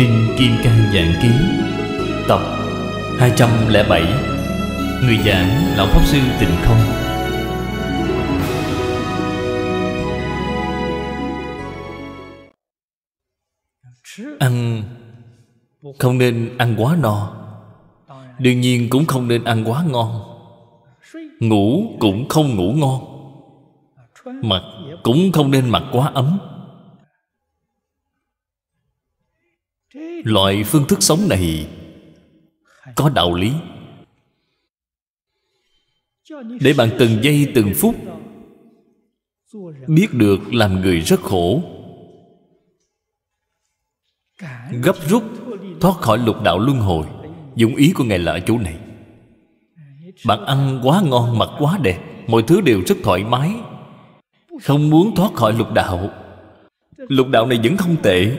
Kinh Kim Cang Dạng Ký Tập 207 Người giảng Lão Pháp Sư Tịnh Không Ăn không nên ăn quá no Đương nhiên cũng không nên ăn quá ngon Ngủ cũng không ngủ ngon Mặc cũng không nên mặc quá ấm loại phương thức sống này có đạo lý để bạn từng giây từng phút biết được làm người rất khổ gấp rút thoát khỏi lục đạo luân hồi dụng ý của ngài là ở chỗ này bạn ăn quá ngon mặc quá đẹp mọi thứ đều rất thoải mái không muốn thoát khỏi lục đạo lục đạo này vẫn không tệ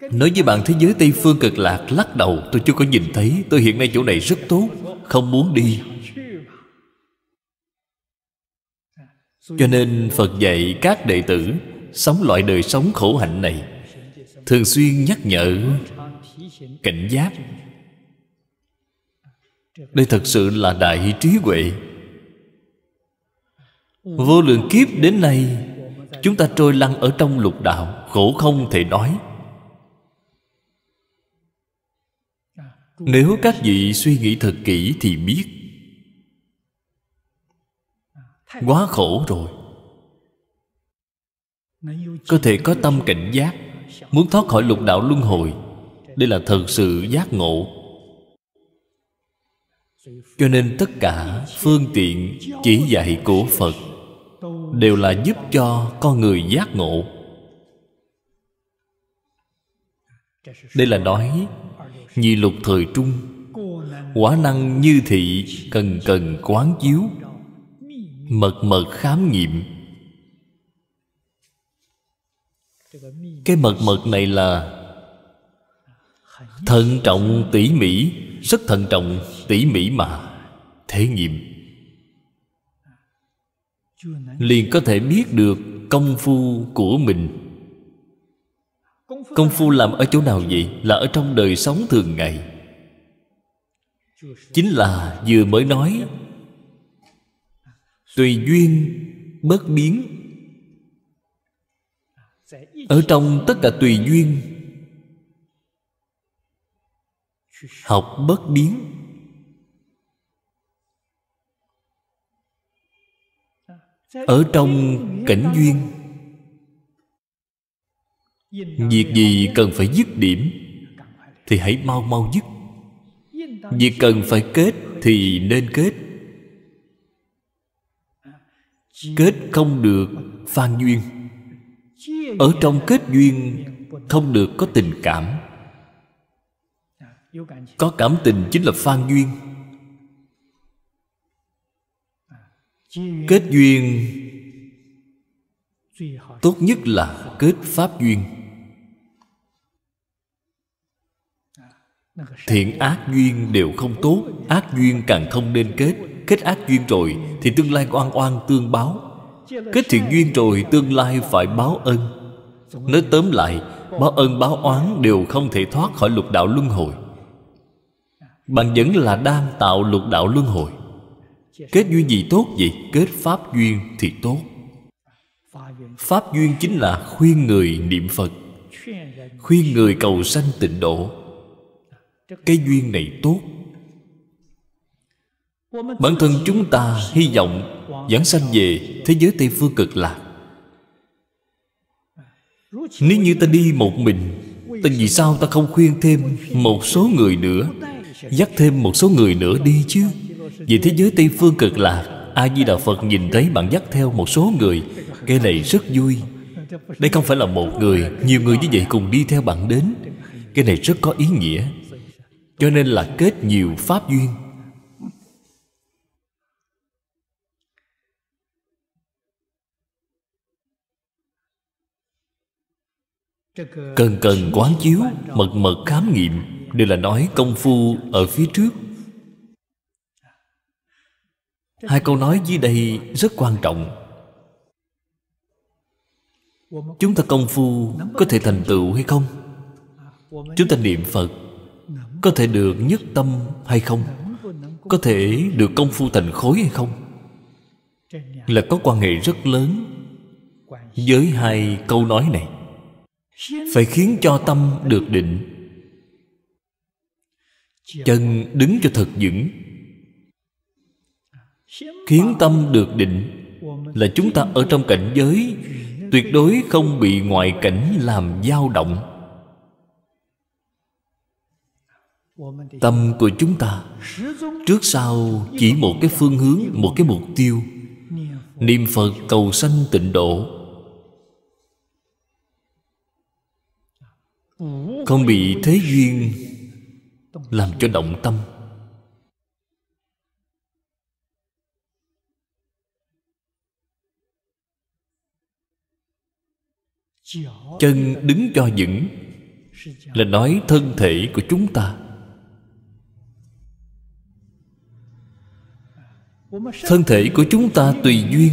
Nói với bạn thế giới Tây Phương cực lạc lắc đầu Tôi chưa có nhìn thấy Tôi hiện nay chỗ này rất tốt Không muốn đi Cho nên Phật dạy các đệ tử Sống loại đời sống khổ hạnh này Thường xuyên nhắc nhở Cảnh giác Đây thật sự là đại trí huệ Vô lượng kiếp đến nay Chúng ta trôi lăn ở trong lục đạo Khổ không thể nói nếu các vị suy nghĩ thật kỹ thì biết quá khổ rồi có thể có tâm cảnh giác muốn thoát khỏi lục đạo luân hồi đây là thật sự giác ngộ cho nên tất cả phương tiện chỉ dạy của phật đều là giúp cho con người giác ngộ đây là nói Nhị lục thời trung Quả năng như thị Cần cần quán chiếu Mật mật khám nghiệm Cái mật mật này là Thận trọng tỉ mỉ Rất thận trọng tỉ mỉ mà Thể nghiệm Liền có thể biết được công phu của mình công phu làm ở chỗ nào vậy là ở trong đời sống thường ngày chính là vừa mới nói tùy duyên bất biến ở trong tất cả tùy duyên học bất biến ở trong cảnh duyên Việc gì cần phải dứt điểm Thì hãy mau mau dứt Việc cần phải kết thì nên kết Kết không được phan duyên Ở trong kết duyên không được có tình cảm Có cảm tình chính là phan duyên Kết duyên Tốt nhất là kết pháp duyên thiện ác duyên đều không tốt ác duyên càng không nên kết kết ác duyên rồi thì tương lai oan oan tương báo kết thiện duyên rồi tương lai phải báo ân nói tóm lại báo ân báo oán đều không thể thoát khỏi lục đạo luân hồi bạn vẫn là đang tạo lục đạo luân hồi kết duyên gì tốt vậy kết pháp duyên thì tốt pháp duyên chính là khuyên người niệm phật khuyên người cầu sanh tịnh độ cái duyên này tốt bản thân chúng ta hy vọng giảng sanh về thế giới tây phương cực lạc nếu như ta đi một mình Tại vì sao ta không khuyên thêm một số người nữa Dắt thêm một số người nữa đi chứ Vì thế giới Tây Phương cực lạc A-di-đà Phật nhìn thấy bạn dắt theo một số người Cái này rất vui Đây không phải là một người Nhiều người như vậy cùng đi theo bạn đến Cái này rất có ý nghĩa cho nên là kết nhiều pháp duyên cần cần quán chiếu mật mật khám nghiệm đây là nói công phu ở phía trước hai câu nói dưới đây rất quan trọng chúng ta công phu có thể thành tựu hay không chúng ta niệm phật có thể được nhất tâm hay không có thể được công phu thành khối hay không là có quan hệ rất lớn với hai câu nói này phải khiến cho tâm được định chân đứng cho thật vững khiến tâm được định là chúng ta ở trong cảnh giới tuyệt đối không bị ngoại cảnh làm dao động tâm của chúng ta trước sau chỉ một cái phương hướng một cái mục tiêu niệm phật cầu sanh tịnh độ không bị thế duyên làm cho động tâm chân đứng cho vững là nói thân thể của chúng ta thân thể của chúng ta tùy duyên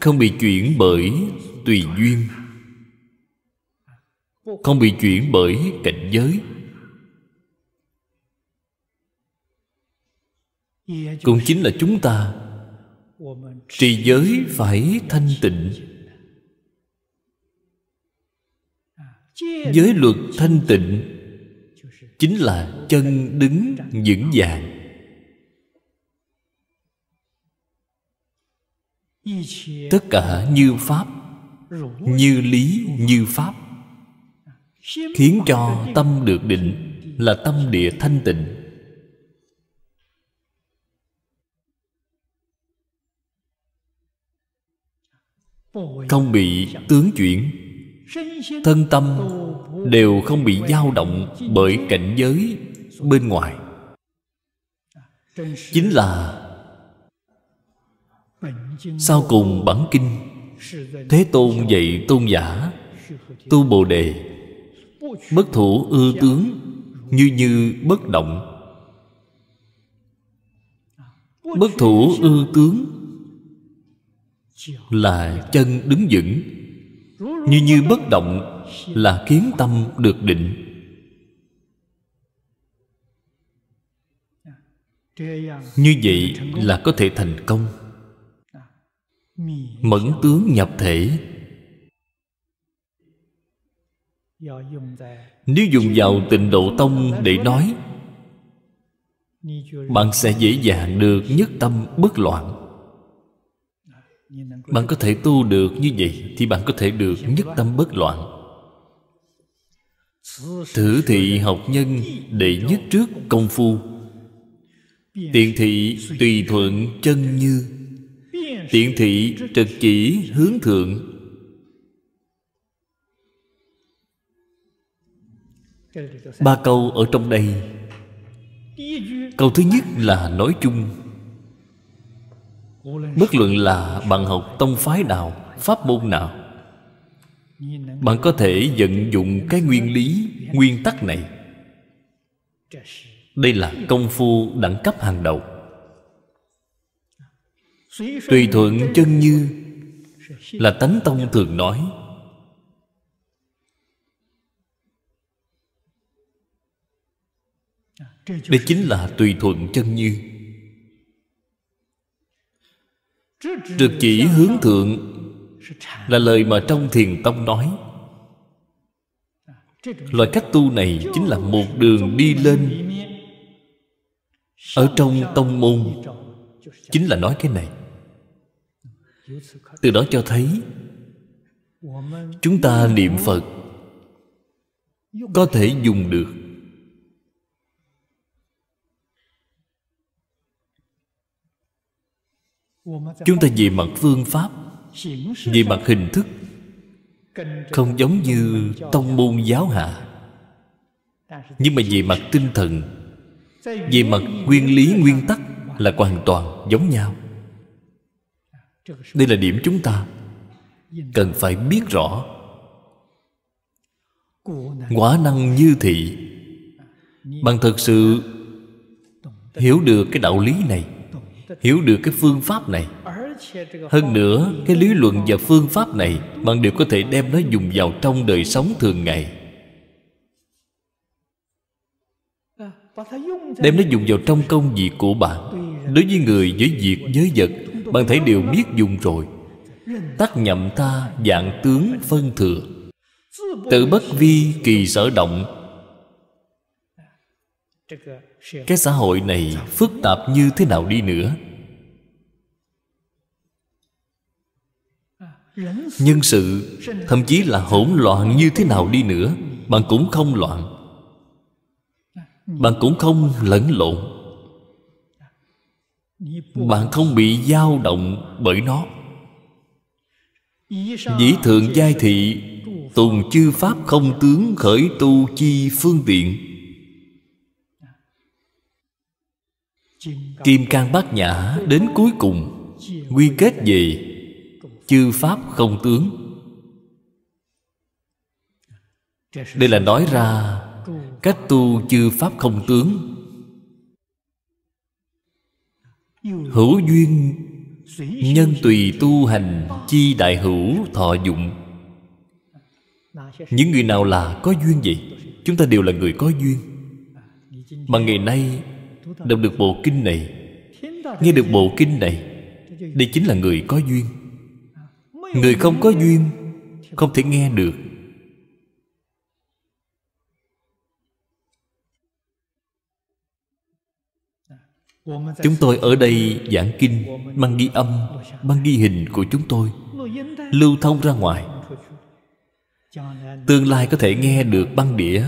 không bị chuyển bởi tùy duyên không bị chuyển bởi cảnh giới cũng chính là chúng ta trì giới phải thanh tịnh giới luật thanh tịnh chính là chân đứng vững vàng tất cả như pháp như lý như pháp khiến cho tâm được định là tâm địa thanh tịnh không bị tướng chuyển thân tâm đều không bị dao động bởi cảnh giới bên ngoài chính là sau cùng bản kinh thế tôn dạy tôn giả tu bồ đề bất thủ ư tướng như như bất động bất thủ ư tướng là chân đứng vững như như bất động là kiến tâm được định như vậy là có thể thành công mẫn tướng nhập thể nếu dùng vào tịnh độ tông để nói bạn sẽ dễ dàng được nhất tâm bất loạn bạn có thể tu được như vậy thì bạn có thể được nhất tâm bất loạn Thử thị học nhân Đệ nhất trước công phu Tiện thị tùy thuận chân như Tiện thị trực chỉ hướng thượng Ba câu ở trong đây Câu thứ nhất là nói chung Bất luận là bạn học tông phái nào Pháp môn nào bạn có thể vận dụng cái nguyên lý nguyên tắc này đây là công phu đẳng cấp hàng đầu tùy thuận chân như là tánh tông thường nói đây chính là tùy thuận chân như trực chỉ hướng thượng là lời mà trong thiền tông nói loại cách tu này chính là một đường đi lên ở trong tông môn chính là nói cái này từ đó cho thấy chúng ta niệm phật có thể dùng được chúng ta về mặt phương pháp về mặt hình thức không giống như tông môn giáo hạ nhưng mà về mặt tinh thần về mặt nguyên lý nguyên tắc là hoàn toàn giống nhau đây là điểm chúng ta cần phải biết rõ quả năng như thị bạn thật sự hiểu được cái đạo lý này hiểu được cái phương pháp này hơn nữa cái lý luận và phương pháp này bạn đều có thể đem nó dùng vào trong đời sống thường ngày đem nó dùng vào trong công việc của bạn đối với người với việc với vật bạn thấy đều biết dùng rồi tác nhậm ta dạng tướng phân thừa tự bất vi kỳ sở động cái xã hội này phức tạp như thế nào đi nữa nhân sự thậm chí là hỗn loạn như thế nào đi nữa bạn cũng không loạn bạn cũng không lẫn lộn bạn không bị dao động bởi nó dĩ thượng giai thị tùng chư pháp không tướng khởi tu chi phương tiện kim cang bát nhã đến cuối cùng quy kết về chư pháp không tướng đây là nói ra cách tu chư pháp không tướng hữu duyên nhân tùy tu hành chi đại hữu thọ dụng những người nào là có duyên gì, chúng ta đều là người có duyên mà ngày nay đọc được bộ kinh này nghe được bộ kinh này đây chính là người có duyên người không có duyên không thể nghe được chúng tôi ở đây giảng kinh mang ghi âm mang ghi hình của chúng tôi lưu thông ra ngoài tương lai có thể nghe được băng đĩa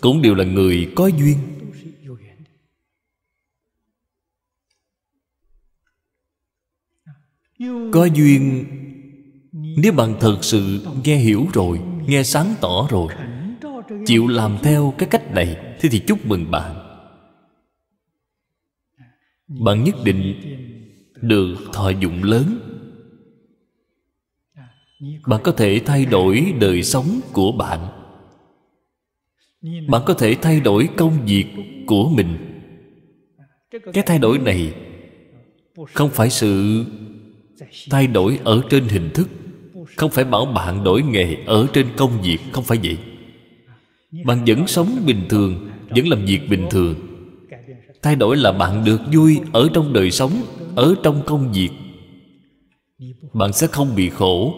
cũng đều là người có duyên có duyên nếu bạn thật sự nghe hiểu rồi Nghe sáng tỏ rồi Chịu làm theo cái cách này Thế thì chúc mừng bạn Bạn nhất định Được thọ dụng lớn Bạn có thể thay đổi đời sống của bạn Bạn có thể thay đổi công việc của mình cái thay đổi này không phải sự thay đổi ở trên hình thức không phải bảo bạn đổi nghề Ở trên công việc Không phải vậy Bạn vẫn sống bình thường Vẫn làm việc bình thường Thay đổi là bạn được vui Ở trong đời sống Ở trong công việc Bạn sẽ không bị khổ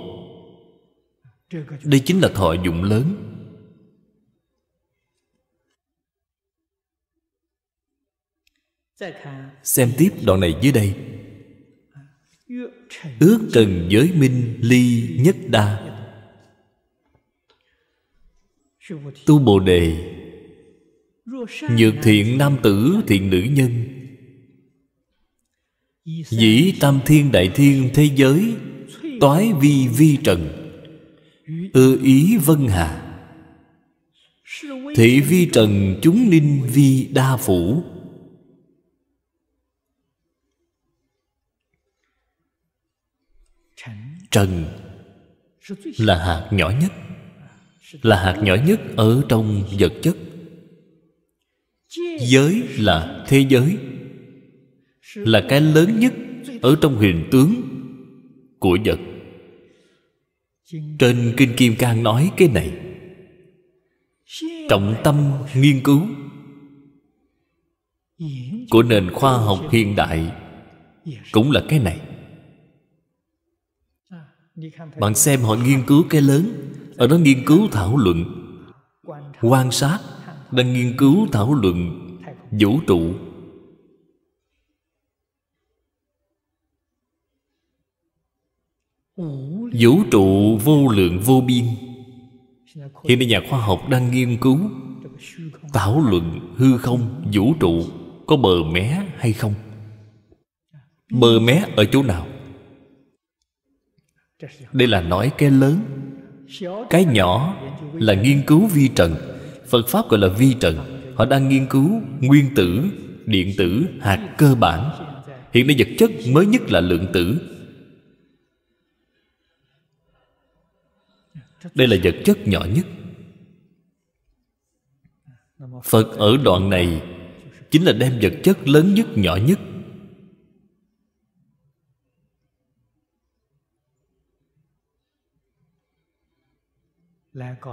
Đây chính là thọ dụng lớn dạ Xem tiếp đoạn này dưới đây ước cần giới minh ly nhất đa tu bồ đề nhược thiện nam tử thiện nữ nhân dĩ tam thiên đại thiên thế giới toái vi vi trần ư ý vân hà thị vi trần chúng ninh vi đa phủ trần là hạt nhỏ nhất là hạt nhỏ nhất ở trong vật chất giới là thế giới là cái lớn nhất ở trong huyền tướng của vật trên kinh kim cang nói cái này trọng tâm nghiên cứu của nền khoa học hiện đại cũng là cái này bạn xem họ nghiên cứu cái lớn ở đó nghiên cứu thảo luận quan sát đang nghiên cứu thảo luận vũ trụ vũ trụ vô lượng vô biên hiện nay nhà khoa học đang nghiên cứu thảo luận hư không vũ trụ có bờ mé hay không bờ mé ở chỗ nào đây là nói cái lớn cái nhỏ là nghiên cứu vi trần phật pháp gọi là vi trần họ đang nghiên cứu nguyên tử điện tử hạt cơ bản hiện nay vật chất mới nhất là lượng tử đây là vật chất nhỏ nhất phật ở đoạn này chính là đem vật chất lớn nhất nhỏ nhất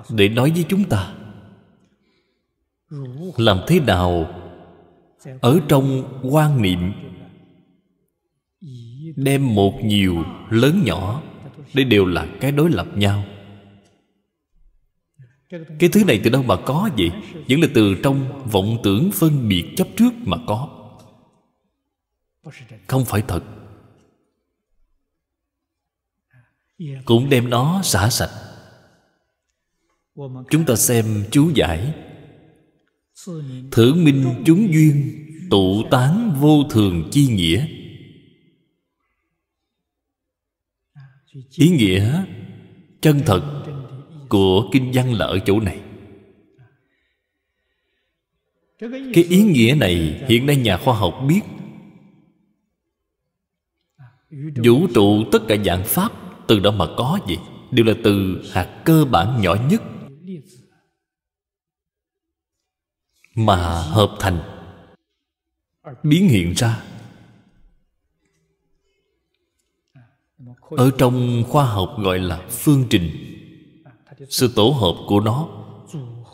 để nói với chúng ta làm thế nào ở trong quan niệm đem một nhiều lớn nhỏ đây đều là cái đối lập nhau cái thứ này từ đâu mà có vậy vẫn là từ trong vọng tưởng phân biệt chấp trước mà có không phải thật cũng đem nó xả sạch chúng ta xem chú giải thử minh chúng duyên tụ tán vô thường chi nghĩa ý nghĩa chân thật của kinh văn là ở chỗ này cái ý nghĩa này hiện nay nhà khoa học biết vũ trụ tất cả dạng pháp từ đó mà có gì đều là từ hạt cơ bản nhỏ nhất mà hợp thành biến hiện ra ở trong khoa học gọi là phương trình sự tổ hợp của nó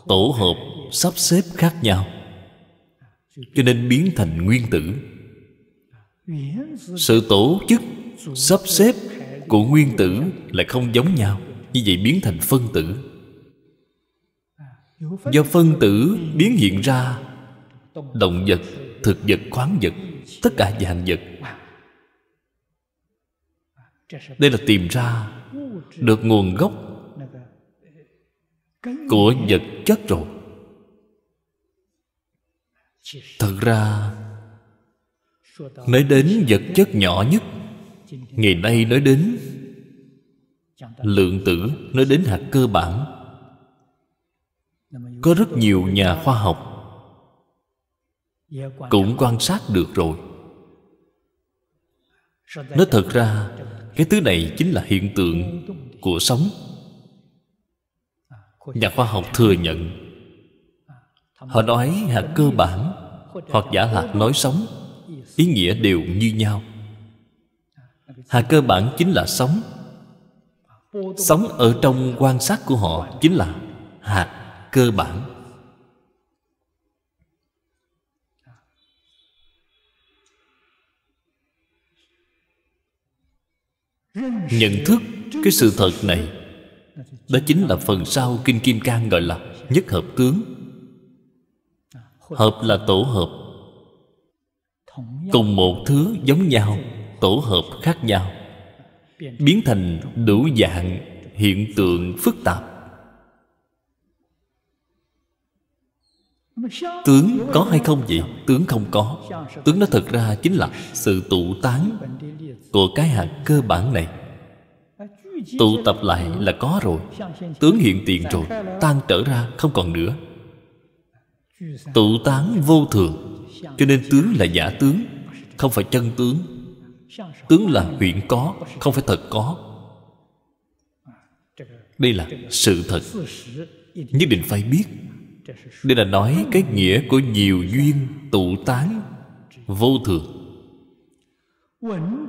tổ hợp sắp xếp khác nhau cho nên biến thành nguyên tử sự tổ chức sắp xếp của nguyên tử lại không giống nhau như vậy biến thành phân tử do phân tử biến hiện ra động vật thực vật khoáng vật tất cả dạng vật đây là tìm ra được nguồn gốc của vật chất rồi thật ra nói đến vật chất nhỏ nhất ngày nay nói đến lượng tử nói đến hạt cơ bản có rất nhiều nhà khoa học cũng quan sát được rồi nói thật ra cái thứ này chính là hiện tượng của sống nhà khoa học thừa nhận họ nói hạt cơ bản hoặc giả hạt nói sống ý nghĩa đều như nhau hạt cơ bản chính là sống sống ở trong quan sát của họ chính là hạt cơ bản nhận thức cái sự thật này đó chính là phần sau kinh kim cang gọi là nhất hợp tướng hợp là tổ hợp cùng một thứ giống nhau tổ hợp khác nhau biến thành đủ dạng hiện tượng phức tạp Tướng có hay không vậy? Tướng không có Tướng nó thật ra chính là sự tụ tán Của cái hạt cơ bản này Tụ tập lại là có rồi Tướng hiện tiền rồi Tan trở ra không còn nữa Tụ tán vô thường Cho nên tướng là giả tướng Không phải chân tướng Tướng là huyện có Không phải thật có Đây là sự thật Nhất định phải biết đây là nói cái nghĩa của nhiều duyên tụ tán vô thường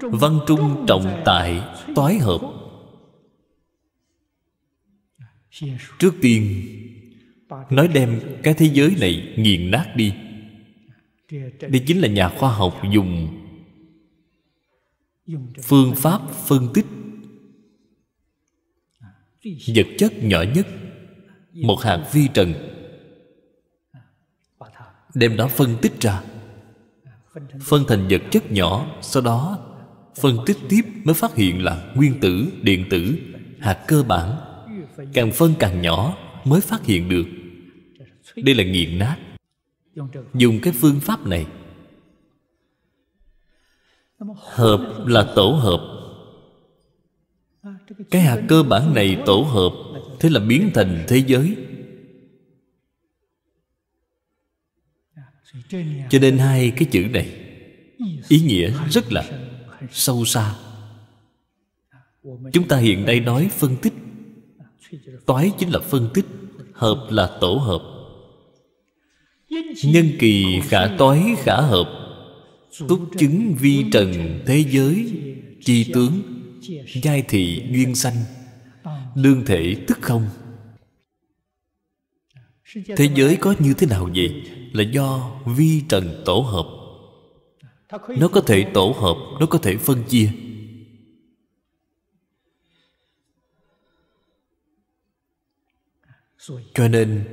văn trung trọng tại toái hợp trước tiên nói đem cái thế giới này nghiền nát đi đây chính là nhà khoa học dùng phương pháp phân tích vật chất nhỏ nhất một hạt vi trần đem nó phân tích ra phân thành vật chất nhỏ sau đó phân tích tiếp mới phát hiện là nguyên tử điện tử hạt cơ bản càng phân càng nhỏ mới phát hiện được đây là nghiền nát dùng cái phương pháp này hợp là tổ hợp cái hạt cơ bản này tổ hợp thế là biến thành thế giới cho nên hai cái chữ này ý nghĩa rất là sâu xa chúng ta hiện nay nói phân tích toái chính là phân tích hợp là tổ hợp nhân kỳ khả toái khả hợp túc chứng vi trần thế giới chi tướng giai thị duyên sanh đương thể tức không thế giới có như thế nào vậy là do vi trần tổ hợp nó có thể tổ hợp nó có thể phân chia cho nên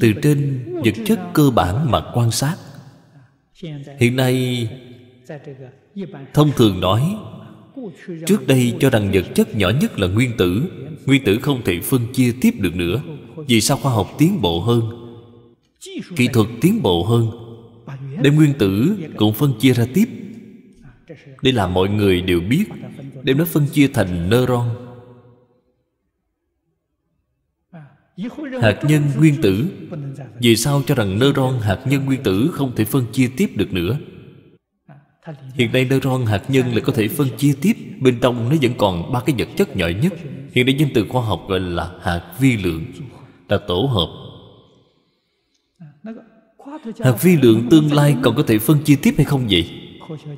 từ trên vật chất cơ bản mà quan sát hiện nay thông thường nói trước đây cho rằng vật chất nhỏ nhất là nguyên tử nguyên tử không thể phân chia tiếp được nữa vì sao khoa học tiến bộ hơn kỹ thuật tiến bộ hơn đem nguyên tử cũng phân chia ra tiếp đây là mọi người đều biết đem nó phân chia thành neuron hạt nhân nguyên tử vì sao cho rằng neuron hạt nhân nguyên tử không thể phân chia tiếp được nữa Hiện nay neuron hạt nhân lại có thể phân chia tiếp Bên trong nó vẫn còn ba cái vật chất nhỏ nhất Hiện nay danh từ khoa học gọi là hạt vi lượng Là tổ hợp Hạt vi lượng tương lai còn có thể phân chia tiếp hay không vậy?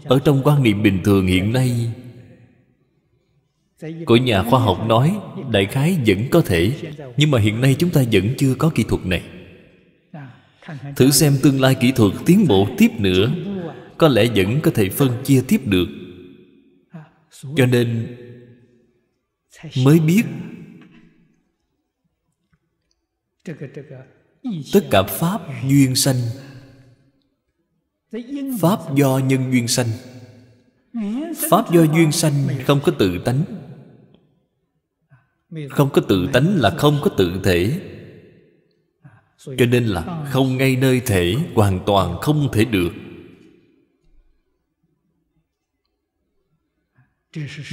Ở trong quan niệm bình thường hiện nay Của nhà khoa học nói Đại khái vẫn có thể Nhưng mà hiện nay chúng ta vẫn chưa có kỹ thuật này Thử xem tương lai kỹ thuật tiến bộ tiếp nữa có lẽ vẫn có thể phân chia tiếp được cho nên mới biết tất cả pháp duyên sanh pháp do nhân duyên sanh pháp do duyên sanh không có tự tánh không có tự tánh là không có tự thể cho nên là không ngay nơi thể hoàn toàn không thể được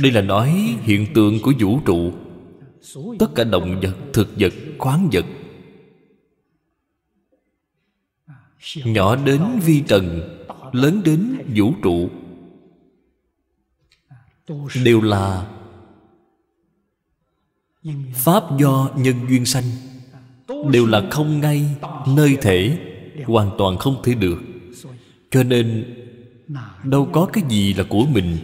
đây là nói hiện tượng của vũ trụ tất cả động vật thực vật khoáng vật nhỏ đến vi trần lớn đến vũ trụ đều là pháp do nhân duyên sanh đều là không ngay nơi thể hoàn toàn không thể được cho nên đâu có cái gì là của mình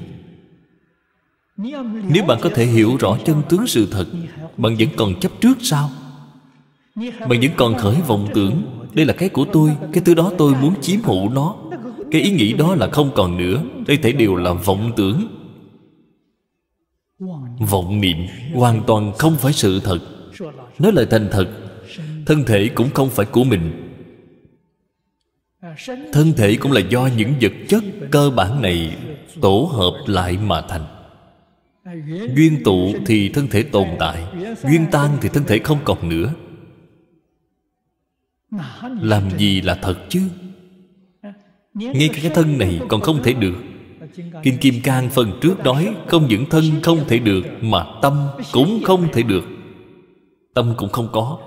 nếu bạn có thể hiểu rõ chân tướng sự thật Bạn vẫn còn chấp trước sao Bạn vẫn còn khởi vọng tưởng Đây là cái của tôi Cái thứ đó tôi muốn chiếm hữu nó Cái ý nghĩ đó là không còn nữa Đây thể đều là vọng tưởng Vọng niệm hoàn toàn không phải sự thật Nói lời thành thật Thân thể cũng không phải của mình Thân thể cũng là do những vật chất cơ bản này Tổ hợp lại mà thành Duyên tụ thì thân thể tồn tại Duyên tan thì thân thể không còn nữa Làm gì là thật chứ Ngay cả cái thân này còn không thể được Kinh Kim Cang phần trước nói Không những thân không thể được Mà tâm cũng không thể được Tâm cũng không có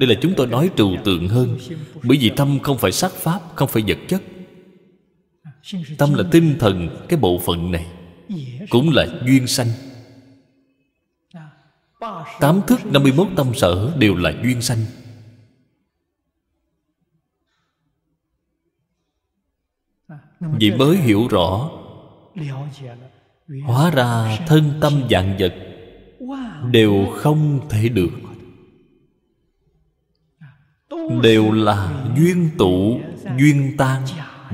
Đây là chúng tôi nói trừu tượng hơn Bởi vì tâm không phải sắc pháp Không phải vật chất Tâm là tinh thần Cái bộ phận này cũng là duyên sanh tám thức 51 tâm sở đều là duyên sanh Vì mới hiểu rõ Hóa ra thân tâm dạng vật Đều không thể được Đều là duyên tụ Duyên tan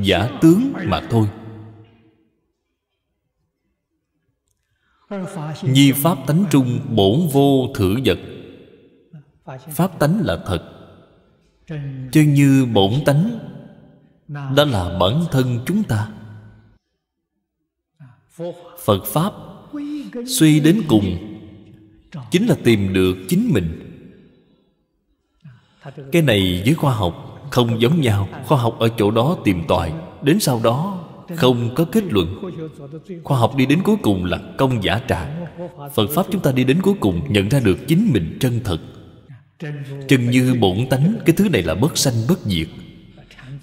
Giả tướng mà thôi Nhi pháp tánh trung bổn vô thử vật Pháp tánh là thật Chứ như bổn tánh Đó là bản thân chúng ta Phật Pháp Suy đến cùng Chính là tìm được chính mình Cái này với khoa học không giống nhau Khoa học ở chỗ đó tìm tòi Đến sau đó không có kết luận khoa học đi đến cuối cùng là công giả trà phật pháp chúng ta đi đến cuối cùng nhận ra được chính mình chân thật chân như bổn tánh cái thứ này là bất sanh bất diệt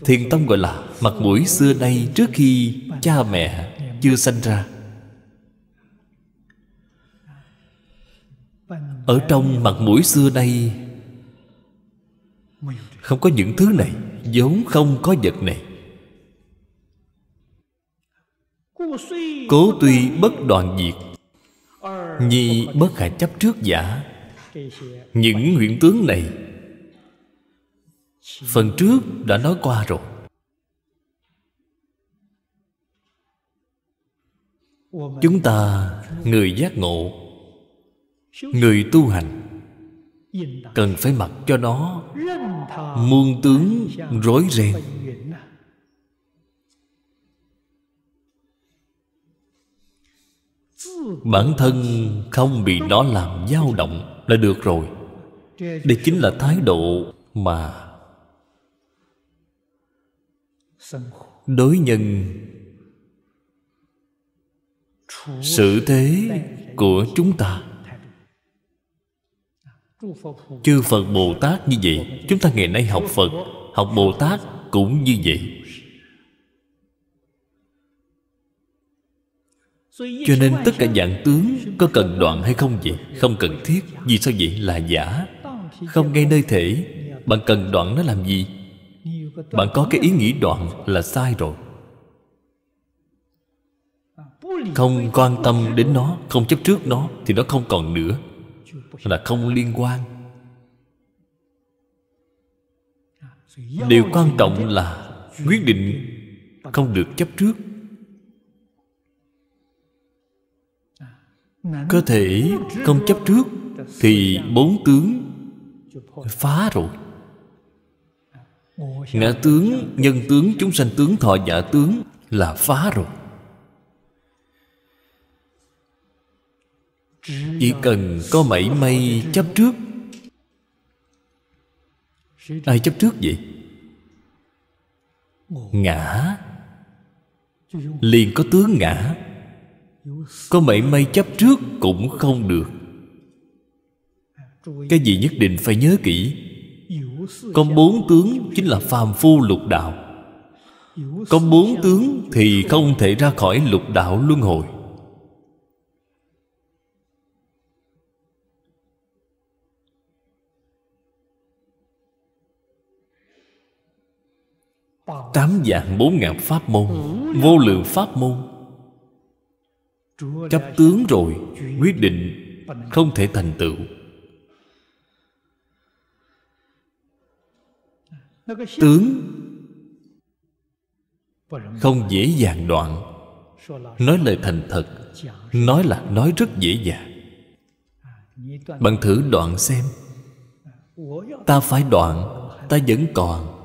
thiền tông gọi là mặt mũi xưa nay trước khi cha mẹ chưa sanh ra ở trong mặt mũi xưa nay không có những thứ này vốn không có vật này Cố tuy bất đoạn diệt Nhi bất khả chấp trước giả Những nguyện tướng này Phần trước đã nói qua rồi Chúng ta người giác ngộ Người tu hành Cần phải mặc cho nó Muôn tướng rối ren Bản thân không bị nó làm dao động là được rồi Đây chính là thái độ mà Đối nhân Sự thế của chúng ta Chư Phật Bồ Tát như vậy Chúng ta ngày nay học Phật Học Bồ Tát cũng như vậy cho nên tất cả dạng tướng có cần đoạn hay không vậy không cần thiết vì sao vậy là giả không ngay nơi thể bạn cần đoạn nó làm gì bạn có cái ý nghĩ đoạn là sai rồi không quan tâm đến nó không chấp trước nó thì nó không còn nữa là không liên quan điều quan trọng là quyết định không được chấp trước có thể không chấp trước thì bốn tướng phá rồi ngã tướng nhân tướng chúng sanh tướng thọ giả tướng là phá rồi chỉ cần có mảy may chấp trước ai chấp trước vậy ngã liền có tướng ngã có mảy may chấp trước cũng không được cái gì nhất định phải nhớ kỹ có bốn tướng chính là phàm phu lục đạo có bốn tướng thì không thể ra khỏi lục đạo luân hồi tám dạng bốn ngàn pháp môn vô lượng pháp môn chấp tướng rồi quyết định không thể thành tựu tướng không dạ dễ dàng đoạn nói lời thành thật nói là nói rất dễ dàng à, bạn thử đoạn xem à, ta phải đoạn ta vẫn còn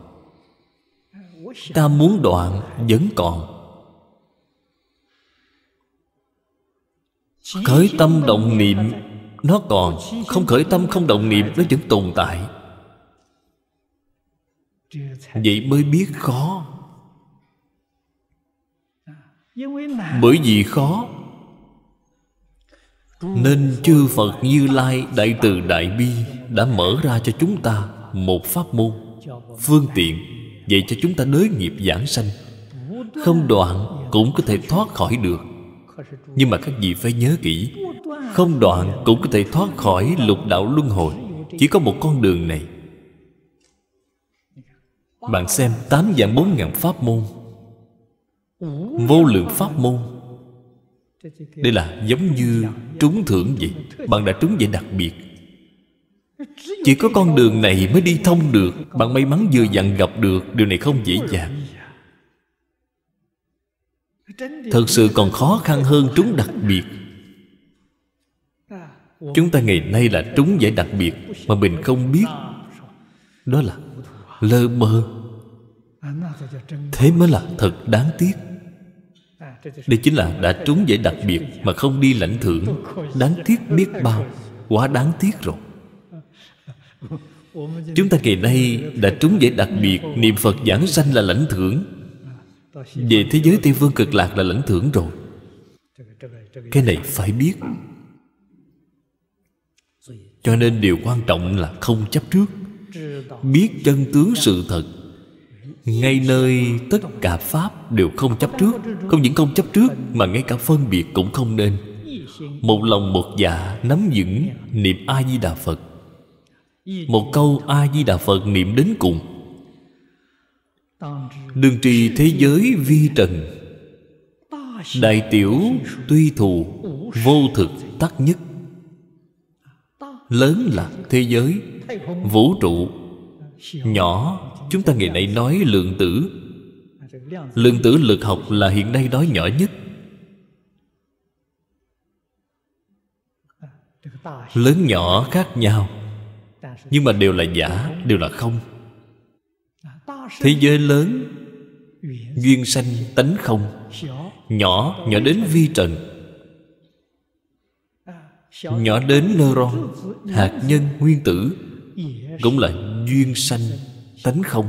ta muốn đoạn vẫn còn Khởi tâm động niệm Nó còn Không khởi tâm không động niệm Nó vẫn tồn tại Vậy mới biết khó Bởi vì khó Nên chư Phật Như Lai Đại Từ Đại Bi Đã mở ra cho chúng ta Một pháp môn Phương tiện Vậy cho chúng ta đối nghiệp giảng sanh Không đoạn cũng có thể thoát khỏi được nhưng mà các vị phải nhớ kỹ không đoạn cũng có thể thoát khỏi lục đạo luân hồi chỉ có một con đường này bạn xem tám dạng bốn ngàn pháp môn vô lượng pháp môn đây là giống như trúng thưởng vậy bạn đã trúng vậy đặc biệt chỉ có con đường này mới đi thông được bạn may mắn vừa dặn gặp được điều này không dễ dàng thật sự còn khó khăn hơn trúng đặc biệt chúng ta ngày nay là trúng giải đặc biệt mà mình không biết đó là lơ mơ thế mới là thật đáng tiếc đây chính là đã trúng giải đặc biệt mà không đi lãnh thưởng đáng tiếc biết bao quá đáng tiếc rồi chúng ta ngày nay đã trúng giải đặc biệt niệm phật giảng sanh là lãnh thưởng về thế giới tây phương cực lạc là lãnh thưởng rồi cái này phải biết cho nên điều quan trọng là không chấp trước biết chân tướng sự thật ngay nơi tất cả pháp đều không chấp trước không những không chấp trước mà ngay cả phân biệt cũng không nên một lòng một dạ nắm vững niệm a di đà phật một câu a di đà phật niệm đến cùng đương trì thế giới vi trần đại tiểu tuy thù vô thực tắc nhất lớn là thế giới vũ trụ nhỏ chúng ta ngày nay nói lượng tử lượng tử lực học là hiện nay nói nhỏ nhất lớn nhỏ khác nhau nhưng mà đều là giả đều là không thế giới lớn duyên sanh tánh không nhỏ nhỏ đến vi trần nhỏ đến nơ ron hạt nhân nguyên tử cũng là duyên sanh tánh không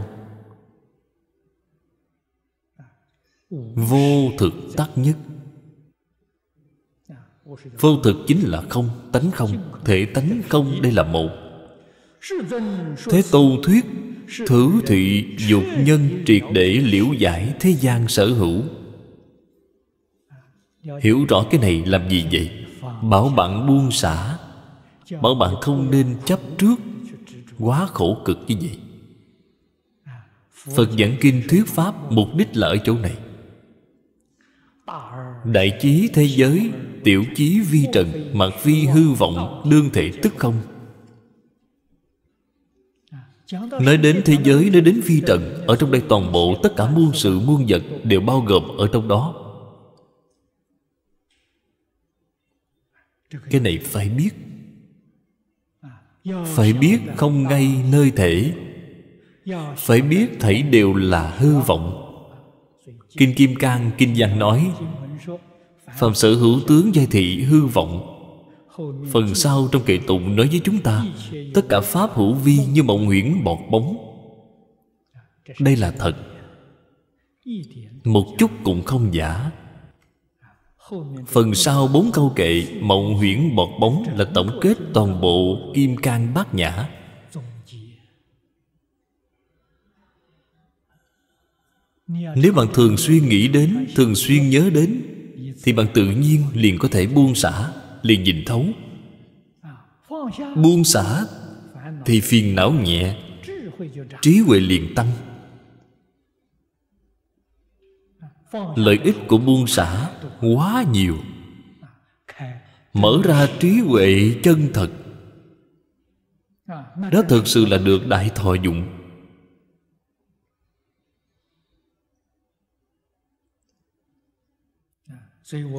vô thực tác nhất vô thực chính là không tánh không thể tánh không đây là một thế tu thuyết Thứ thị dục nhân triệt để liễu giải thế gian sở hữu Hiểu rõ cái này làm gì vậy? Bảo bạn buông xả Bảo bạn không nên chấp trước Quá khổ cực như vậy Phật giảng kinh thuyết pháp Mục đích là ở chỗ này Đại chí thế giới Tiểu chí vi trần mặc vi hư vọng Đương thể tức không Nói đến thế giới, nói đến phi trần Ở trong đây toàn bộ tất cả muôn sự muôn vật Đều bao gồm ở trong đó Cái này phải biết Phải biết không ngay nơi thể Phải biết thảy đều là hư vọng Kinh Kim Cang Kinh Giang nói Phạm sở hữu tướng giai thị hư vọng Phần sau trong kệ tụng nói với chúng ta Tất cả pháp hữu vi như mộng huyễn bọt bóng Đây là thật Một chút cũng không giả Phần sau bốn câu kệ Mộng huyễn bọt bóng là tổng kết toàn bộ Kim Cang Bát Nhã Nếu bạn thường xuyên nghĩ đến Thường xuyên nhớ đến Thì bạn tự nhiên liền có thể buông xả liền nhìn thấu buông xả thì phiền não nhẹ trí huệ liền tăng lợi ích của buông xả quá nhiều mở ra trí huệ chân thật đó thực sự là được đại thọ dụng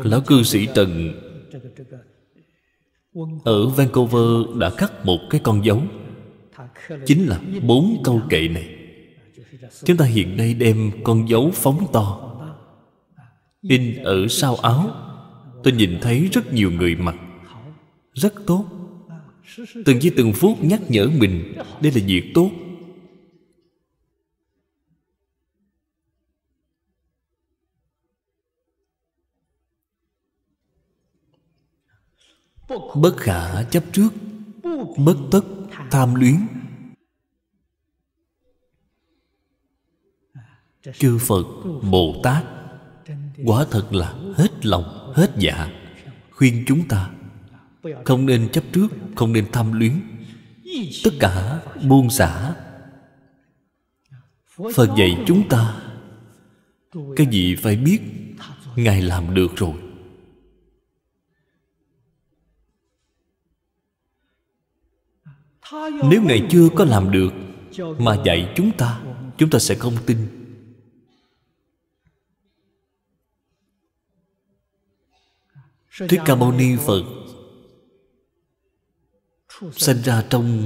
lão cư sĩ trần ở Vancouver đã khắc một cái con dấu chính là bốn câu kệ này chúng ta hiện nay đem con dấu phóng to in ở sau áo tôi nhìn thấy rất nhiều người mặc rất tốt từng giây từng phút nhắc nhở mình đây là việc tốt bất khả chấp trước bất tất tham luyến chư phật bồ tát quả thật là hết lòng hết dạ khuyên chúng ta không nên chấp trước không nên tham luyến tất cả buông xả phật dạy chúng ta cái gì phải biết ngài làm được rồi Nếu Ngài chưa có làm được Mà dạy chúng ta Chúng ta sẽ không tin Thích Ca Mâu Ni Phật Sinh ra trong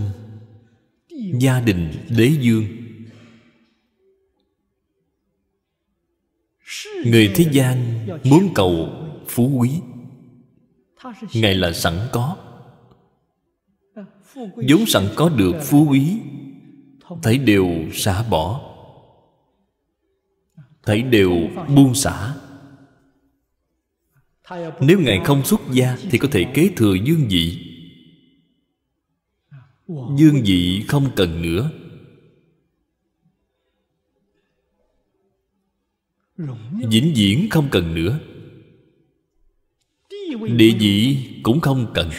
Gia đình đế dương Người thế gian muốn cầu phú quý Ngài là sẵn có vốn sẵn có được phú quý thấy đều xả bỏ thấy đều buông xả nếu ngài không xuất gia thì có thể kế thừa dương vị dương vị không cần nữa vĩnh viễn không cần nữa địa vị cũng không cần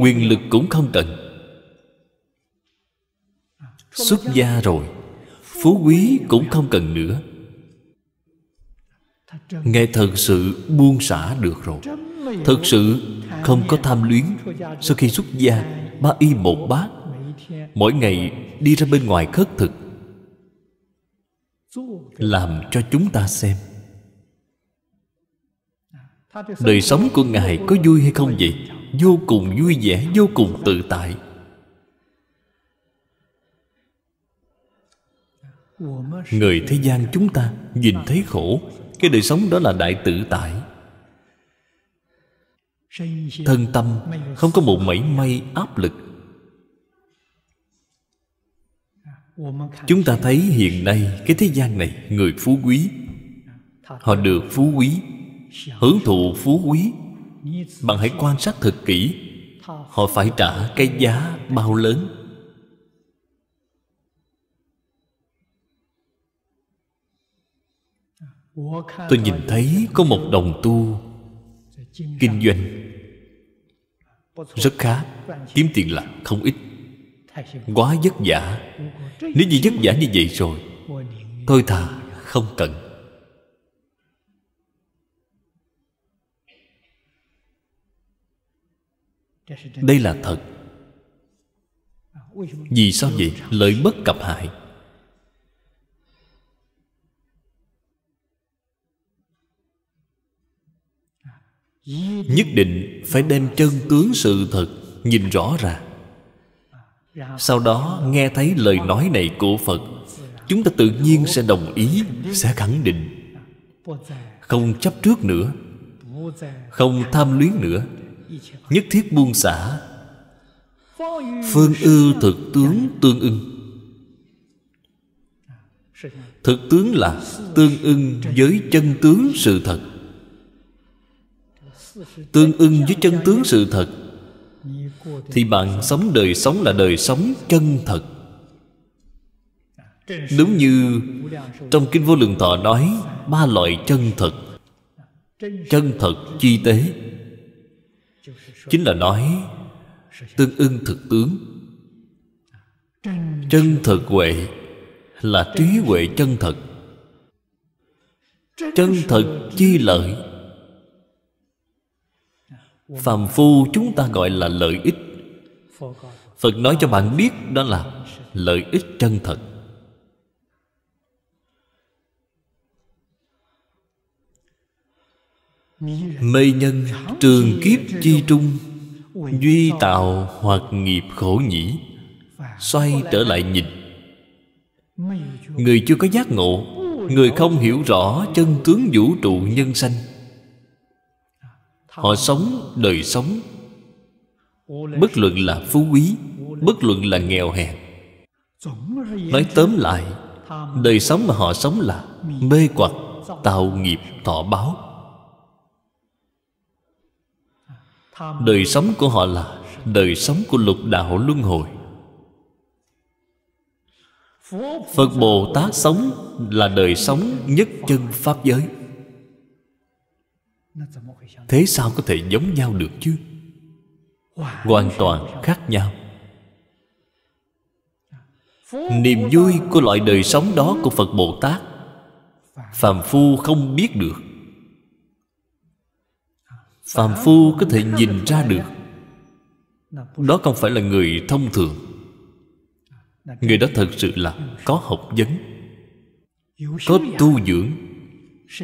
quyền lực cũng không cần xuất gia rồi phú quý cũng không cần nữa ngài thật sự buông xả được rồi thật sự không có tham luyến sau khi xuất gia ba y một bát mỗi ngày đi ra bên ngoài khất thực làm cho chúng ta xem đời sống của ngài có vui hay không vậy vô cùng vui vẻ vô cùng tự tại người thế gian chúng ta nhìn thấy khổ cái đời sống đó là đại tự tại thân tâm không có một mảy may áp lực chúng ta thấy hiện nay cái thế gian này người phú quý họ được phú quý hưởng thụ phú quý bạn hãy quan sát thật kỹ họ phải trả cái giá bao lớn tôi nhìn thấy có một đồng tu kinh doanh rất khá kiếm tiền là không ít quá vất vả nếu như vất vả như vậy rồi tôi thà không cần đây là thật vì sao vậy lợi bất cập hại nhất định phải đem chân tướng sự thật nhìn rõ ràng sau đó nghe thấy lời nói này của phật chúng ta tự nhiên sẽ đồng ý sẽ khẳng định không chấp trước nữa không tham luyến nữa nhất thiết buông xả phương ư thực tướng tương ưng thực tướng là tương ưng với chân tướng sự thật tương ưng với chân tướng sự thật thì bạn sống đời sống là đời sống chân thật đúng như trong kinh vô lượng thọ nói ba loại chân thật chân thật chi tế chính là nói tương ưng thực tướng chân thật huệ là trí huệ chân thật chân thật chi lợi phàm phu chúng ta gọi là lợi ích Phật nói cho bạn biết đó là lợi ích chân thật Mê nhân trường kiếp chi trung Duy tạo hoặc nghiệp khổ nhĩ Xoay trở lại nhìn Người chưa có giác ngộ Người không hiểu rõ chân tướng vũ trụ nhân sanh họ sống đời sống bất luận là phú quý bất luận là nghèo hèn nói tóm lại đời sống mà họ sống là mê quật, tạo nghiệp thọ báo đời sống của họ là đời sống của lục đạo luân hồi phật bồ tát sống là đời sống nhất chân pháp giới thế sao có thể giống nhau được chứ hoàn toàn khác nhau niềm vui của loại đời sống đó của phật bồ tát phàm phu không biết được phàm phu có thể nhìn ra được đó không phải là người thông thường người đó thật sự là có học vấn có tu dưỡng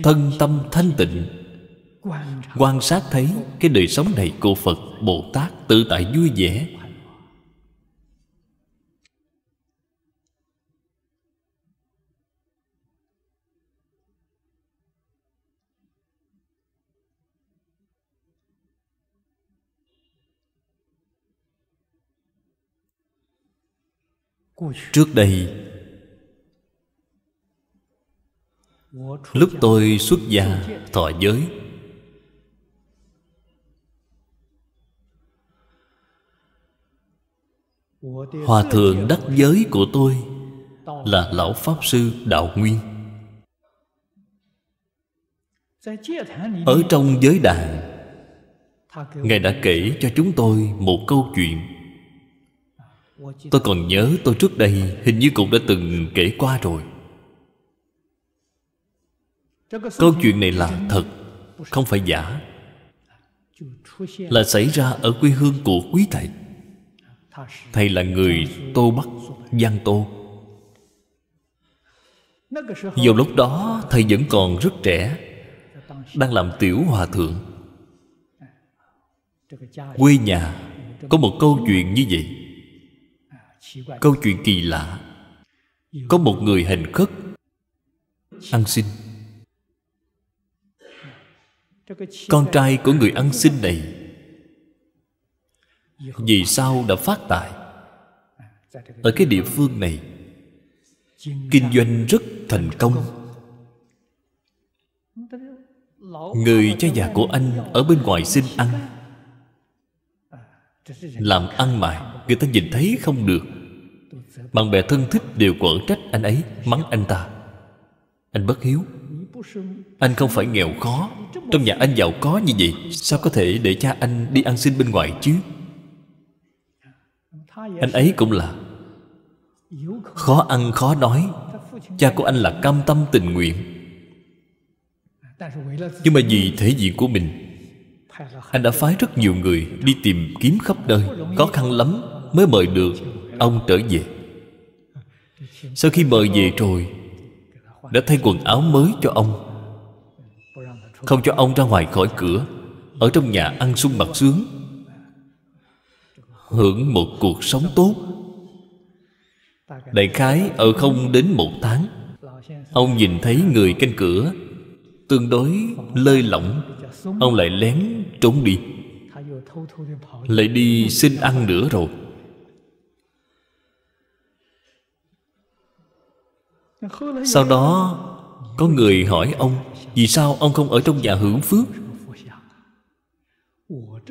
thân tâm thanh tịnh quan sát thấy cái đời sống này của phật bồ tát tự tại vui vẻ trước đây lúc tôi xuất gia thọ giới Hòa thượng đắc giới của tôi Là Lão Pháp Sư Đạo Nguyên Ở trong giới đàn Ngài đã kể cho chúng tôi một câu chuyện Tôi còn nhớ tôi trước đây Hình như cũng đã từng kể qua rồi Câu chuyện này là thật Không phải giả Là xảy ra ở quê hương của quý thầy thầy là người tô bắc giang tô vào lúc đó thầy vẫn còn rất trẻ đang làm tiểu hòa thượng quê nhà có một câu chuyện như vậy câu chuyện kỳ lạ có một người hình khất ăn xin con trai của người ăn xin này vì sao đã phát tài ở cái địa phương này kinh doanh rất thành công người cha già của anh ở bên ngoài xin ăn làm ăn mà người ta nhìn thấy không được bạn bè thân thích đều quở trách anh ấy mắng anh ta anh bất hiếu anh không phải nghèo khó trong nhà anh giàu có như vậy sao có thể để cha anh đi ăn xin bên ngoài chứ anh ấy cũng là khó ăn khó nói cha của anh là cam tâm tình nguyện nhưng mà vì thể diện của mình anh đã phái rất nhiều người đi tìm kiếm khắp nơi khó khăn lắm mới mời được ông trở về sau khi mời về rồi đã thay quần áo mới cho ông không cho ông ra ngoài khỏi cửa ở trong nhà ăn sung mặc sướng hưởng một cuộc sống tốt đại khái ở không đến một tháng ông nhìn thấy người canh cửa tương đối lơi lỏng ông lại lén trốn đi lại đi xin ăn nữa rồi sau đó có người hỏi ông vì sao ông không ở trong nhà hưởng phước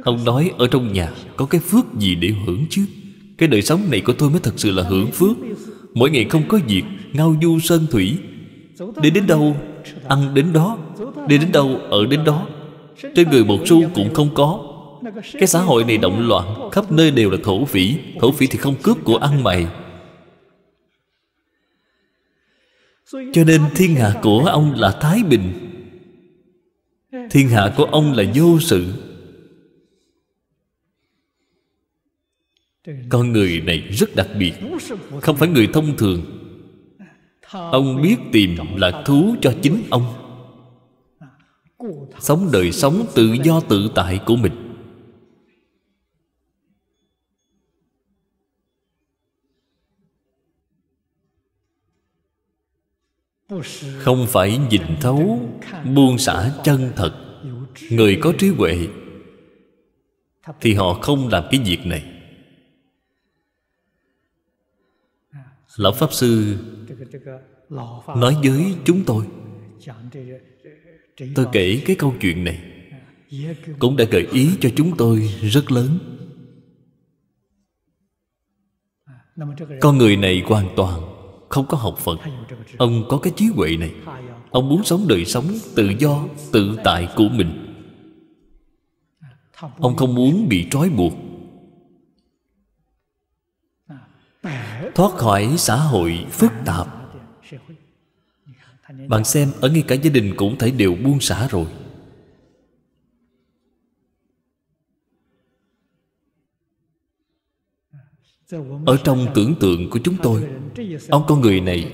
Ông nói ở trong nhà Có cái phước gì để hưởng chứ Cái đời sống này của tôi mới thật sự là hưởng phước Mỗi ngày không có việc Ngao du sơn thủy Đi đến đâu ăn đến đó Đi đến đâu ở đến đó Trên người một xu cũng không có Cái xã hội này động loạn Khắp nơi đều là thổ phỉ Thổ phỉ thì không cướp của ăn mày Cho nên thiên hạ của ông là Thái Bình Thiên hạ của ông là vô sự con người này rất đặc biệt không phải người thông thường ông biết tìm là thú cho chính ông sống đời sống tự do tự tại của mình không phải nhìn thấu buông xả chân thật người có trí huệ thì họ không làm cái việc này Lão Pháp Sư Nói với chúng tôi Tôi kể cái câu chuyện này Cũng đã gợi ý cho chúng tôi rất lớn Con người này hoàn toàn không có học Phật Ông có cái trí huệ này Ông muốn sống đời sống tự do, tự tại của mình Ông không muốn bị trói buộc thoát khỏi xã hội phức tạp bạn xem ở ngay cả gia đình cũng thể đều buông xả rồi ở trong tưởng tượng của chúng tôi ông con người này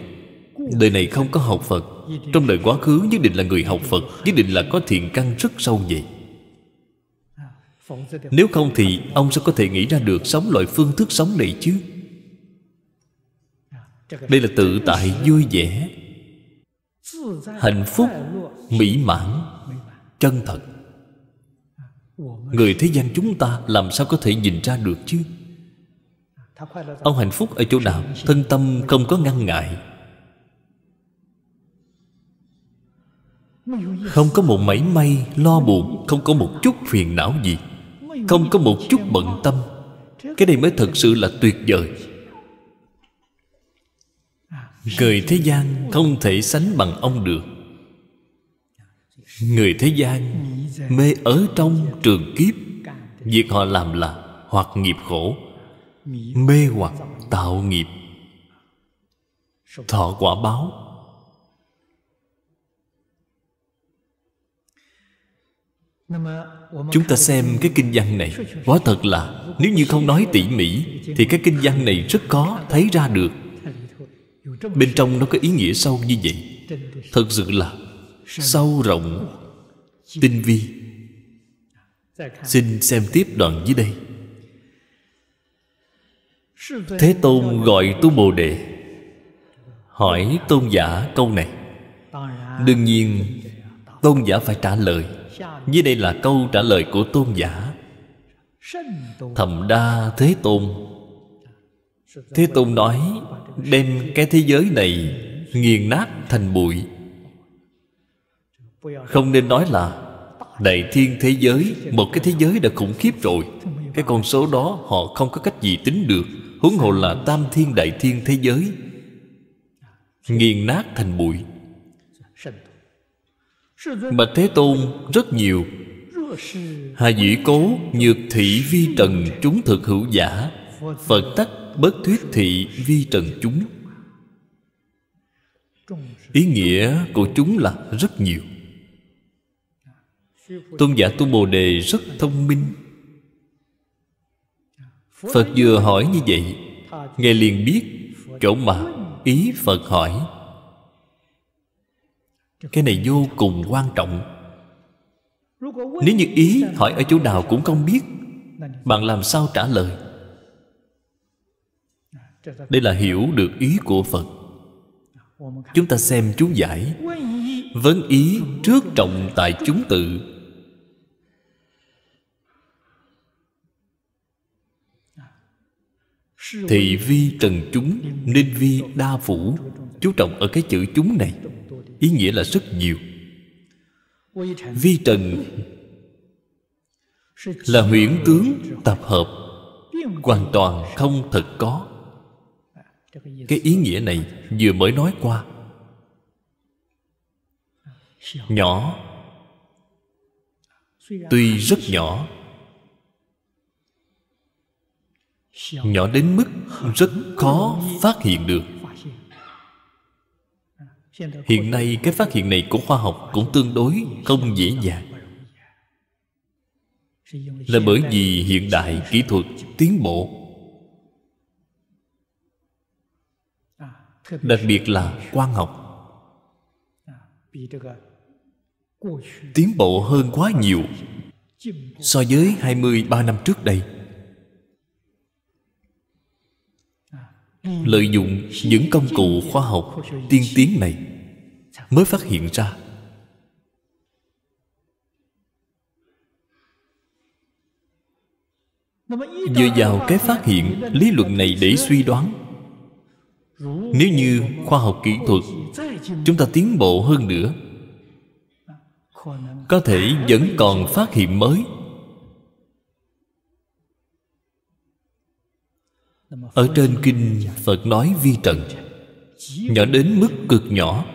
đời này không có học phật trong đời quá khứ nhất định là người học phật nhất định là có thiện căn rất sâu vậy nếu không thì ông sẽ có thể nghĩ ra được sống loại phương thức sống này chứ đây là tự tại vui vẻ hạnh phúc mỹ mãn chân thật người thế gian chúng ta làm sao có thể nhìn ra được chứ ông hạnh phúc ở chỗ nào thân tâm không có ngăn ngại không có một mảy may lo buồn không có một chút phiền não gì không có một chút bận tâm cái này mới thật sự là tuyệt vời Người thế gian không thể sánh bằng ông được Người thế gian mê ở trong trường kiếp Việc họ làm là hoặc nghiệp khổ Mê hoặc tạo nghiệp Thọ quả báo Chúng ta xem cái kinh văn này Quá thật là Nếu như không nói tỉ mỉ Thì cái kinh văn này rất khó thấy ra được bên trong nó có ý nghĩa sâu như vậy thật sự là sâu rộng tinh vi xin xem tiếp đoạn dưới đây thế tôn gọi tu bồ đề hỏi tôn giả câu này đương nhiên tôn giả phải trả lời dưới đây là câu trả lời của tôn giả thầm đa thế tôn thế tôn nói đem cái thế giới này nghiền nát thành bụi không nên nói là đại thiên thế giới một cái thế giới đã khủng khiếp rồi cái con số đó họ không có cách gì tính được huống hồ là tam thiên đại thiên thế giới nghiền nát thành bụi mà thế tôn rất nhiều hà dĩ cố nhược thị vi trần chúng thực hữu giả phật tắc bất thuyết thị vi trần chúng ý nghĩa của chúng là rất nhiều tôn giả tu bồ đề rất thông minh phật vừa hỏi như vậy ngài liền biết chỗ mà ý phật hỏi cái này vô cùng quan trọng nếu như ý hỏi ở chỗ nào cũng không biết bạn làm sao trả lời đây là hiểu được ý của phật chúng ta xem chú giải vấn ý trước trọng tại chúng tự thị vi trần chúng ninh vi đa phủ chú trọng ở cái chữ chúng này ý nghĩa là rất nhiều vi trần là huyễn tướng tập hợp hoàn toàn không thật có cái ý nghĩa này vừa mới nói qua nhỏ tuy rất nhỏ nhỏ đến mức rất khó phát hiện được hiện nay cái phát hiện này của khoa học cũng tương đối không dễ dàng là bởi vì hiện đại kỹ thuật tiến bộ đặc biệt là quan học tiến bộ hơn quá nhiều so với 23 năm trước đây lợi dụng những công cụ khoa học tiên tiến này mới phát hiện ra dựa vào cái phát hiện lý luận này để suy đoán nếu như khoa học kỹ thuật chúng ta tiến bộ hơn nữa có thể vẫn còn phát hiện mới ở trên kinh phật nói vi trần nhỏ đến mức cực nhỏ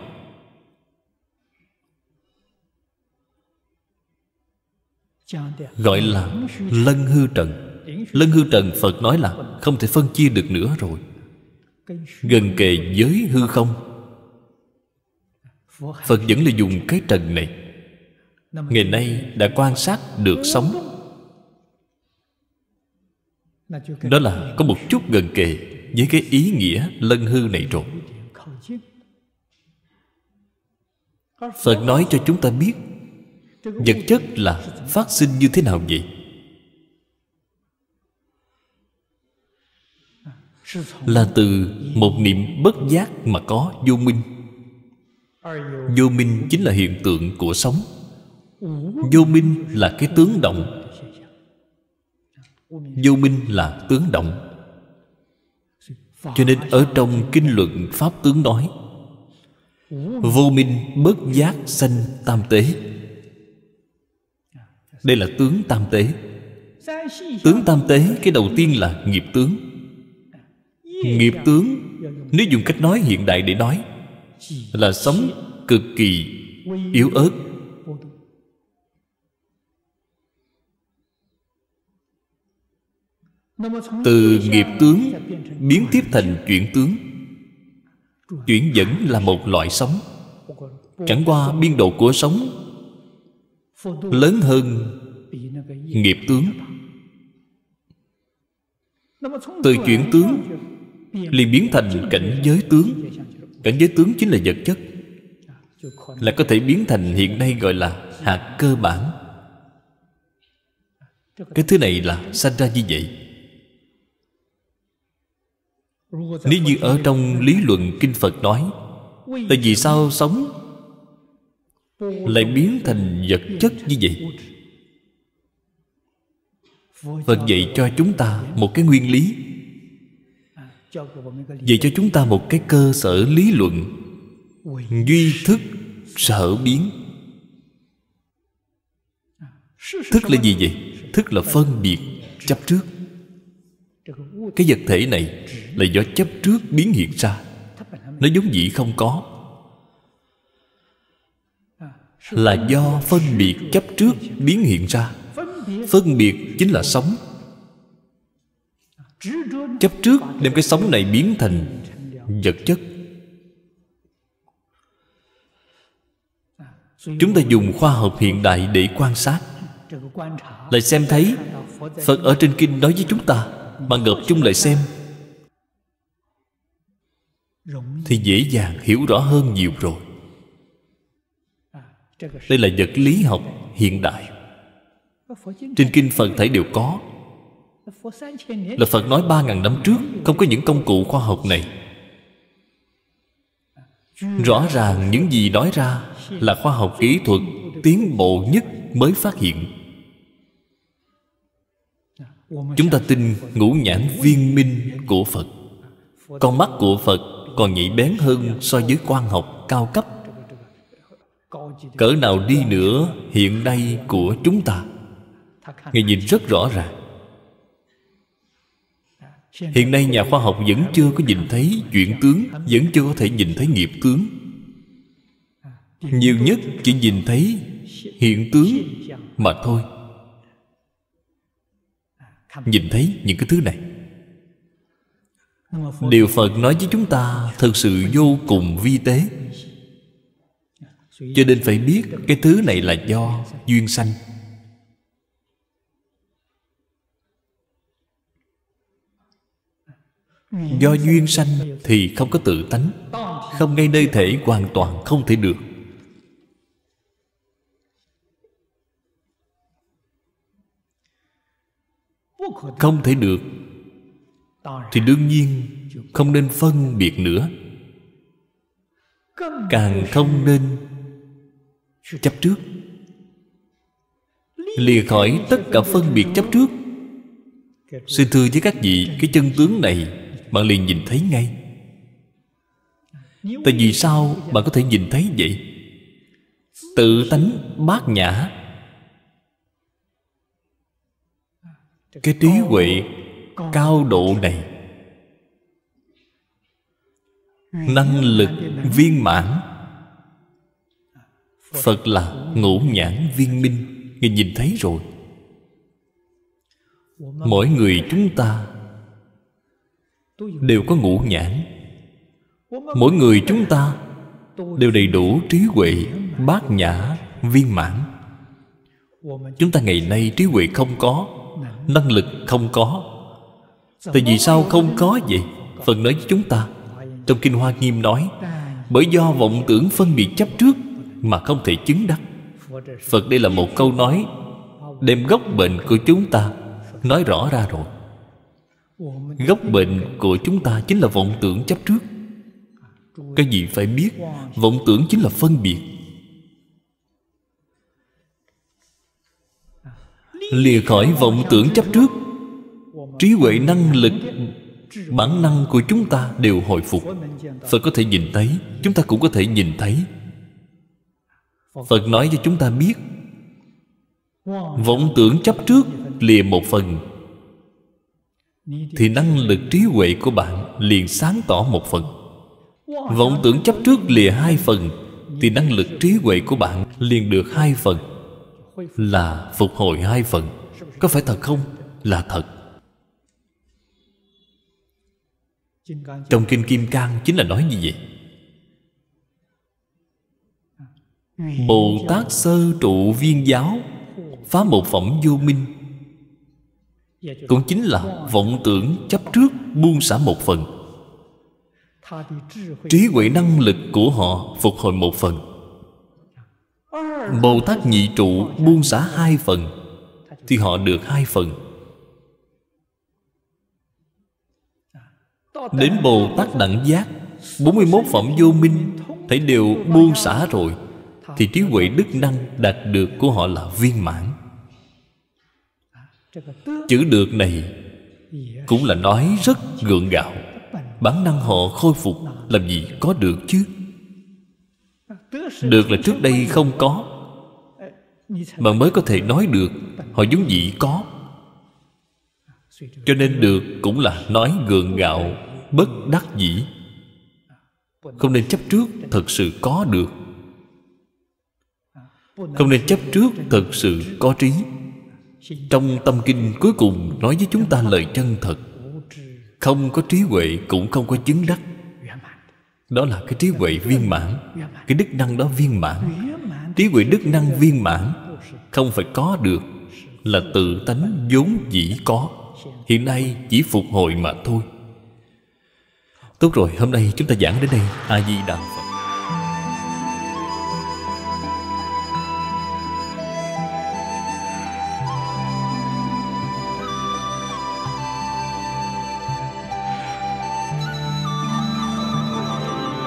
gọi là lân hư trần lân hư trần phật nói là không thể phân chia được nữa rồi gần kề giới hư không phật vẫn là dùng cái trần này ngày nay đã quan sát được sống đó là có một chút gần kề với cái ý nghĩa lân hư này rồi phật nói cho chúng ta biết vật chất là phát sinh như thế nào vậy là từ một niệm bất giác mà có vô minh vô minh chính là hiện tượng của sống vô minh là cái tướng động vô minh là tướng động cho nên ở trong kinh luận pháp tướng nói vô minh bất giác sanh tam tế đây là tướng tam tế tướng tam tế cái đầu tiên là nghiệp tướng nghiệp tướng nếu dùng cách nói hiện đại để nói là sống cực kỳ yếu ớt từ nghiệp tướng biến tiếp thành chuyển tướng chuyển vẫn là một loại sống chẳng qua biên độ của sống lớn hơn nghiệp tướng từ chuyển tướng liền biến thành cảnh giới tướng cảnh giới tướng chính là vật chất là có thể biến thành hiện nay gọi là hạt cơ bản cái thứ này là sanh ra như vậy nếu như ở trong lý luận kinh phật nói tại vì sao sống lại biến thành vật chất như vậy phật dạy cho chúng ta một cái nguyên lý vậy cho chúng ta một cái cơ sở lý luận duy thức sở biến thức là gì vậy thức là phân biệt chấp trước cái vật thể này là do chấp trước biến hiện ra nó giống dĩ không có là do phân biệt chấp trước biến hiện ra phân biệt chính là sống chấp trước đem cái sống này biến thành vật chất chúng ta dùng khoa học hiện đại để quan sát lại xem thấy phật ở trên kinh nói với chúng ta mà ngợp chung lại xem thì dễ dàng hiểu rõ hơn nhiều rồi đây là vật lý học hiện đại trên kinh phật thấy đều có là Phật nói ba ngàn năm trước Không có những công cụ khoa học này Rõ ràng những gì nói ra Là khoa học kỹ thuật tiến bộ nhất mới phát hiện Chúng ta tin ngũ nhãn viên minh của Phật Con mắt của Phật còn nhạy bén hơn so với quan học cao cấp Cỡ nào đi nữa hiện nay của chúng ta Ngài nhìn rất rõ ràng hiện nay nhà khoa học vẫn chưa có nhìn thấy chuyển tướng vẫn chưa có thể nhìn thấy nghiệp tướng nhiều nhất chỉ nhìn thấy hiện tướng mà thôi nhìn thấy những cái thứ này điều phật nói với chúng ta thật sự vô cùng vi tế cho nên phải biết cái thứ này là do duyên sanh do duyên sanh thì không có tự tánh không ngay nơi thể hoàn toàn không thể được không thể được thì đương nhiên không nên phân biệt nữa càng không nên chấp trước lìa khỏi tất cả phân biệt chấp trước xin thưa với các vị cái chân tướng này bạn liền nhìn thấy ngay tại vì sao bạn có thể nhìn thấy vậy tự tánh bát nhã cái trí huệ cao độ này năng lực viên mãn phật là ngũ nhãn viên minh người nhìn thấy rồi mỗi người chúng ta đều có ngũ nhãn mỗi người chúng ta đều đầy đủ trí huệ bát nhã viên mãn chúng ta ngày nay trí huệ không có năng lực không có tại vì sao không có vậy phần nói với chúng ta trong kinh hoa nghiêm nói bởi do vọng tưởng phân biệt chấp trước mà không thể chứng đắc phật đây là một câu nói đem gốc bệnh của chúng ta nói rõ ra rồi gốc bệnh của chúng ta chính là vọng tưởng chấp trước cái gì phải biết vọng tưởng chính là phân biệt lìa khỏi vọng tưởng chấp trước trí huệ năng lực bản năng của chúng ta đều hồi phục phật có thể nhìn thấy chúng ta cũng có thể nhìn thấy phật nói cho chúng ta biết vọng tưởng chấp trước lìa một phần thì năng lực trí huệ của bạn liền sáng tỏ một phần vọng tưởng chấp trước lìa hai phần thì năng lực trí huệ của bạn liền được hai phần là phục hồi hai phần có phải thật không là thật trong kinh kim cang chính là nói như vậy bồ tát sơ trụ viên giáo phá một phẩm vô minh cũng chính là vọng tưởng chấp trước buông xả một phần trí huệ năng lực của họ phục hồi một phần bồ tát nhị trụ buông xả hai phần thì họ được hai phần đến bồ tát đẳng giác 41 phẩm vô minh thấy đều buông xả rồi thì trí huệ đức năng đạt được của họ là viên mãn chữ được này cũng là nói rất gượng gạo bản năng họ khôi phục làm gì có được chứ được là trước đây không có mà mới có thể nói được họ vốn dĩ có cho nên được cũng là nói gượng gạo bất đắc dĩ không nên chấp trước thật sự có được không nên chấp trước thật sự có trí trong tâm kinh cuối cùng nói với chúng ta lời chân thật không có trí huệ cũng không có chứng đắc đó là cái trí huệ viên mãn cái đức năng đó viên mãn trí huệ đức năng viên mãn không phải có được là tự tánh vốn dĩ có hiện nay chỉ phục hồi mà thôi tốt rồi hôm nay chúng ta giảng đến đây a di đà phật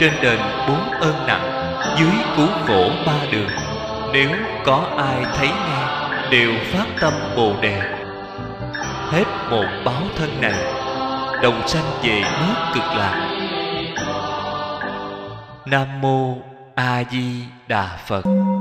trên đền bốn ơn nặng dưới cú khổ ba đường nếu có ai thấy nghe đều phát tâm bồ đề hết một báo thân này đồng sanh về nước cực lạc nam mô a di đà phật